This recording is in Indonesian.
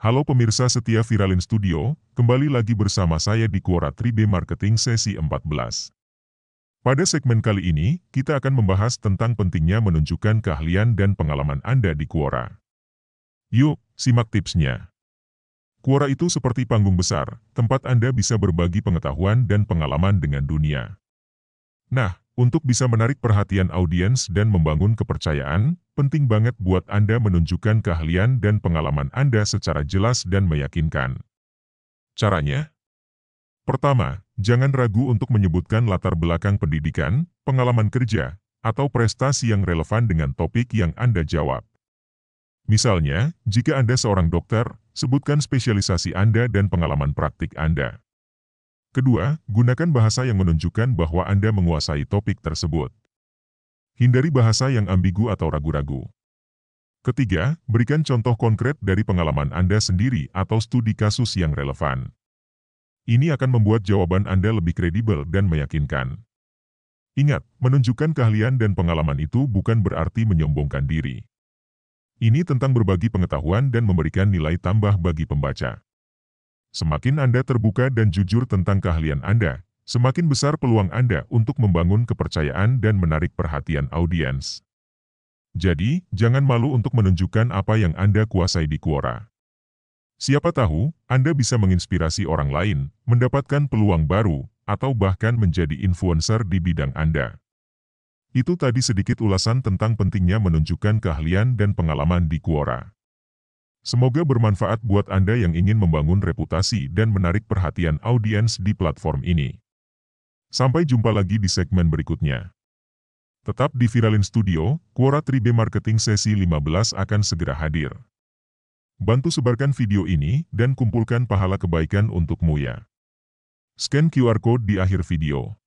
Halo pemirsa setia Viralin Studio, kembali lagi bersama saya di Quora 3B Marketing sesi 14. Pada segmen kali ini, kita akan membahas tentang pentingnya menunjukkan keahlian dan pengalaman Anda di Quora. Yuk, simak tipsnya. Quora itu seperti panggung besar, tempat Anda bisa berbagi pengetahuan dan pengalaman dengan dunia. Nah, untuk bisa menarik perhatian audiens dan membangun kepercayaan, penting banget buat Anda menunjukkan keahlian dan pengalaman Anda secara jelas dan meyakinkan. Caranya? Pertama, jangan ragu untuk menyebutkan latar belakang pendidikan, pengalaman kerja, atau prestasi yang relevan dengan topik yang Anda jawab. Misalnya, jika Anda seorang dokter, sebutkan spesialisasi Anda dan pengalaman praktik Anda. Kedua, gunakan bahasa yang menunjukkan bahwa Anda menguasai topik tersebut. Hindari bahasa yang ambigu atau ragu-ragu. Ketiga, berikan contoh konkret dari pengalaman Anda sendiri atau studi kasus yang relevan. Ini akan membuat jawaban Anda lebih kredibel dan meyakinkan. Ingat, menunjukkan keahlian dan pengalaman itu bukan berarti menyombongkan diri. Ini tentang berbagi pengetahuan dan memberikan nilai tambah bagi pembaca. Semakin Anda terbuka dan jujur tentang keahlian Anda, semakin besar peluang Anda untuk membangun kepercayaan dan menarik perhatian audiens. Jadi, jangan malu untuk menunjukkan apa yang Anda kuasai di Quora. Siapa tahu, Anda bisa menginspirasi orang lain, mendapatkan peluang baru, atau bahkan menjadi influencer di bidang Anda. Itu tadi sedikit ulasan tentang pentingnya menunjukkan keahlian dan pengalaman di Quora. Semoga bermanfaat buat Anda yang ingin membangun reputasi dan menarik perhatian audiens di platform ini. Sampai jumpa lagi di segmen berikutnya. Tetap di Viralin Studio, Quora 3 b Marketing Sesi 15 akan segera hadir. Bantu sebarkan video ini dan kumpulkan pahala kebaikan untukmu ya. Scan QR Code di akhir video.